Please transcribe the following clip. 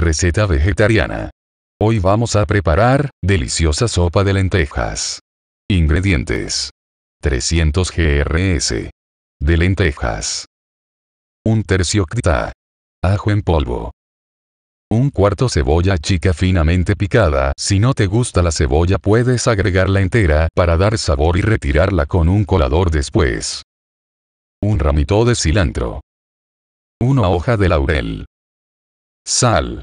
Receta vegetariana. Hoy vamos a preparar, deliciosa sopa de lentejas. Ingredientes. 300 GRS. De lentejas. Un tercio crita. Ajo en polvo. Un cuarto cebolla chica finamente picada, si no te gusta la cebolla puedes agregarla entera para dar sabor y retirarla con un colador después. Un ramito de cilantro. Una hoja de laurel. Sal